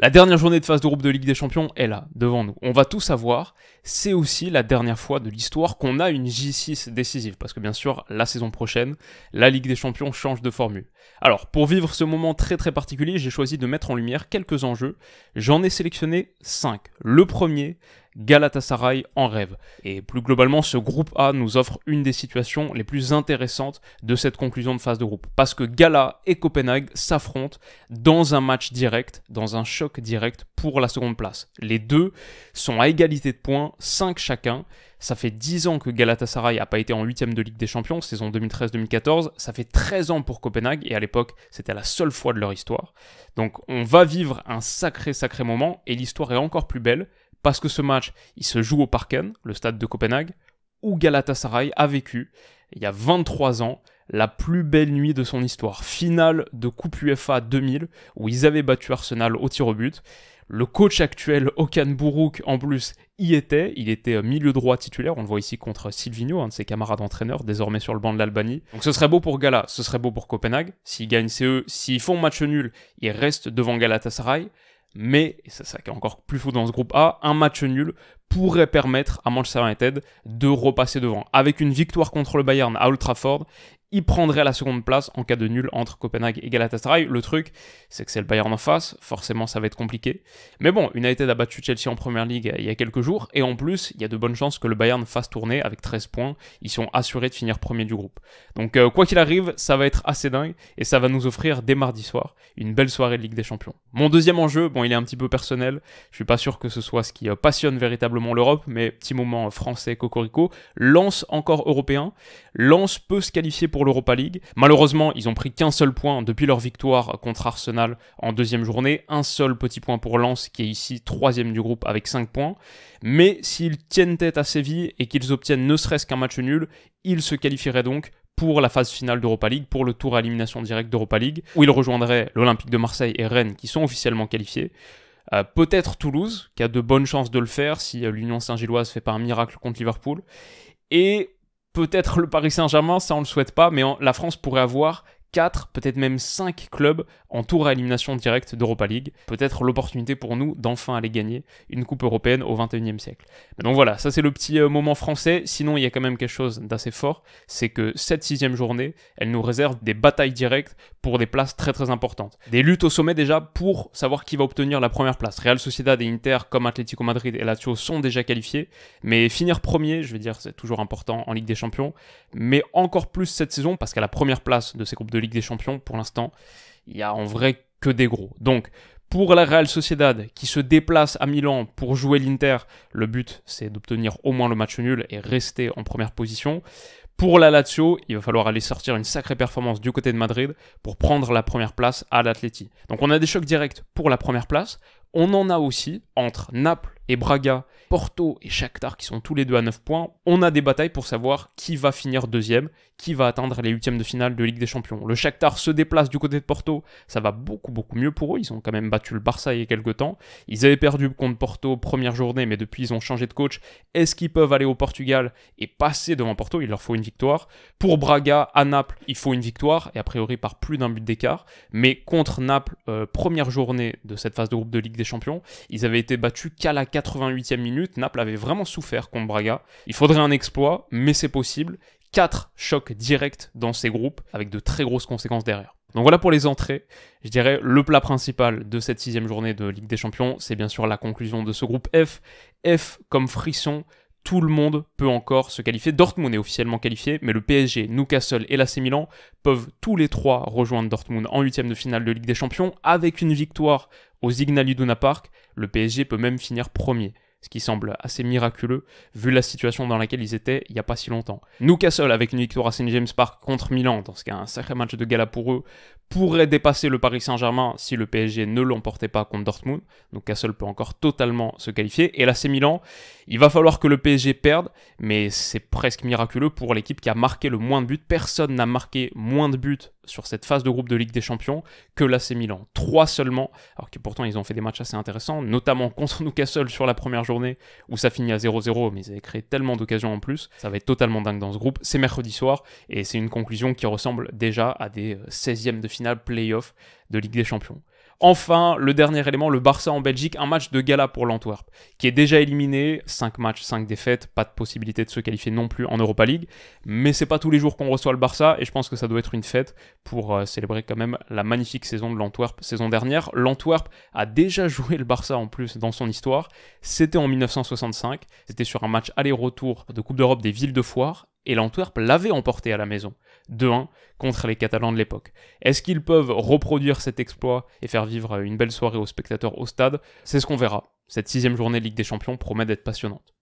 La dernière journée de phase de groupe de Ligue des Champions est là, devant nous. On va tout savoir. C'est aussi la dernière fois de l'histoire qu'on a une J6 décisive, parce que bien sûr, la saison prochaine, la Ligue des Champions change de formule. Alors, pour vivre ce moment très très particulier, j'ai choisi de mettre en lumière quelques enjeux. J'en ai sélectionné 5. Le premier, Galatasaray en rêve. Et plus globalement, ce groupe A nous offre une des situations les plus intéressantes de cette conclusion de phase de groupe. Parce que Gala et Copenhague s'affrontent dans un match direct, dans un choc direct pour la seconde place. Les deux sont à égalité de points, 5 chacun. Ça fait 10 ans que Galatasaray n'a pas été en 8 de Ligue des Champions, saison 2013-2014. Ça fait 13 ans pour Copenhague, et à l'époque, c'était la seule fois de leur histoire. Donc on va vivre un sacré, sacré moment, et l'histoire est encore plus belle parce que ce match, il se joue au Parken, le stade de Copenhague, où Galatasaray a vécu, il y a 23 ans, la plus belle nuit de son histoire, finale de Coupe UEFA 2000, où ils avaient battu Arsenal au tir au but. Le coach actuel, Okan Buruk, en plus, y était. Il était euh, milieu droit titulaire. On le voit ici contre Silvino, un de ses camarades entraîneurs, désormais sur le banc de l'Albanie. Donc ce serait beau pour Gala, ce serait beau pour Copenhague. S'ils gagnent, CE, S'ils font match nul, ils restent devant Galatasaray. Mais, et c'est ça qui encore plus fou dans ce groupe A, un match nul pourrait permettre à Manchester United de repasser devant. Avec une victoire contre le Bayern à Old Trafford, il prendrait la seconde place en cas de nul entre Copenhague et Galatasaray. Le truc, c'est que c'est le Bayern en face, forcément ça va être compliqué. Mais bon, United a battu Chelsea en première ligue il y a quelques jours, et en plus, il y a de bonnes chances que le Bayern fasse tourner avec 13 points. Ils sont assurés de finir premier du groupe. Donc euh, quoi qu'il arrive, ça va être assez dingue, et ça va nous offrir dès mardi soir une belle soirée de Ligue des Champions. Mon deuxième enjeu, bon, il est un petit peu personnel, je suis pas sûr que ce soit ce qui euh, passionne véritablement l'Europe, mais petit moment français, Cocorico, Lance encore européen, Lance peut se qualifier pour l'Europa League. Malheureusement, ils ont pris qu'un seul point depuis leur victoire contre Arsenal en deuxième journée. Un seul petit point pour Lens, qui est ici troisième du groupe avec 5 points. Mais s'ils tiennent tête à Séville et qu'ils obtiennent ne serait-ce qu'un match nul, ils se qualifieraient donc pour la phase finale d'Europa League, pour le tour à élimination directe d'Europa League, où ils rejoindraient l'Olympique de Marseille et Rennes, qui sont officiellement qualifiés. Euh, peut-être Toulouse, qui a de bonnes chances de le faire si euh, l'Union Saint-Gilloise fait pas un miracle contre Liverpool. Et peut-être le Paris Saint-Germain, ça on le souhaite pas, mais la France pourrait avoir 4, peut-être même 5 clubs en tour à élimination directe d'Europa League. Peut-être l'opportunité pour nous d'enfin aller gagner une Coupe européenne au 21e siècle. Donc voilà, ça c'est le petit euh, moment français. Sinon, il y a quand même quelque chose d'assez fort, c'est que cette sixième journée, elle nous réserve des batailles directes pour des places très très importantes. Des luttes au sommet déjà pour savoir qui va obtenir la première place. Real Sociedad et Inter, comme Atlético Madrid et Lazio, sont déjà qualifiés. Mais finir premier, je veux dire, c'est toujours important en Ligue des Champions. Mais encore plus cette saison, parce qu'à la première place de ces groupes de de Ligue des Champions, pour l'instant, il y a en vrai que des gros. Donc, pour la Real Sociedad qui se déplace à Milan pour jouer l'Inter, le but c'est d'obtenir au moins le match nul et rester en première position. Pour la Lazio, il va falloir aller sortir une sacrée performance du côté de Madrid pour prendre la première place à l'Atleti. Donc on a des chocs directs pour la première place. On en a aussi entre Naples et Braga, Porto et Shakhtar qui sont tous les deux à 9 points. On a des batailles pour savoir qui va finir deuxième qui va atteindre les huitièmes de finale de Ligue des Champions. Le Shakhtar se déplace du côté de Porto, ça va beaucoup beaucoup mieux pour eux, ils ont quand même battu le Barça il y a quelques temps, ils avaient perdu contre Porto première journée, mais depuis ils ont changé de coach, est-ce qu'ils peuvent aller au Portugal et passer devant Porto Il leur faut une victoire. Pour Braga, à Naples, il faut une victoire, et a priori par plus d'un but d'écart, mais contre Naples, euh, première journée de cette phase de groupe de Ligue des Champions, ils avaient été battus qu'à la 88e minute, Naples avait vraiment souffert contre Braga, il faudrait un exploit, mais c'est possible, Quatre chocs directs dans ces groupes, avec de très grosses conséquences derrière. Donc voilà pour les entrées. Je dirais le plat principal de cette sixième journée de Ligue des Champions, c'est bien sûr la conclusion de ce groupe F. F comme frisson, tout le monde peut encore se qualifier. Dortmund est officiellement qualifié, mais le PSG, Newcastle et l'AC Milan peuvent tous les trois rejoindre Dortmund en huitième de finale de Ligue des Champions avec une victoire au Signal Iduna Park. Le PSG peut même finir premier ce qui semble assez miraculeux vu la situation dans laquelle ils étaient il n'y a pas si longtemps. Newcastle, avec une victoire à St James Park contre Milan, dans ce est un sacré match de gala pour eux, pourrait dépasser le Paris Saint-Germain si le PSG ne l'emportait pas contre Dortmund. donc Newcastle peut encore totalement se qualifier. Et là, c'est Milan. Il va falloir que le PSG perde, mais c'est presque miraculeux pour l'équipe qui a marqué le moins de buts. Personne n'a marqué moins de buts sur cette phase de groupe de Ligue des Champions que c'est Milan. Trois seulement, alors que pourtant ils ont fait des matchs assez intéressants, notamment contre Newcastle sur la première journée où ça finit à 0-0, mais ils avaient créé tellement d'occasions en plus. Ça va être totalement dingue dans ce groupe. C'est mercredi soir et c'est une conclusion qui ressemble déjà à des 16e euh, de finale play-off de Ligue des Champions. Enfin, le dernier élément, le Barça en Belgique, un match de gala pour l'Antwerp, qui est déjà éliminé, 5 matchs, 5 défaites, pas de possibilité de se qualifier non plus en Europa League, mais c'est pas tous les jours qu'on reçoit le Barça, et je pense que ça doit être une fête pour euh, célébrer quand même la magnifique saison de l'Antwerp saison dernière. L'Antwerp a déjà joué le Barça en plus dans son histoire, c'était en 1965, c'était sur un match aller-retour de Coupe d'Europe des villes de foire, et l'Antwerp l'avait emporté à la maison, 2-1 contre les Catalans de l'époque. Est-ce qu'ils peuvent reproduire cet exploit et faire vivre une belle soirée aux spectateurs au stade C'est ce qu'on verra. Cette sixième journée Ligue des Champions promet d'être passionnante.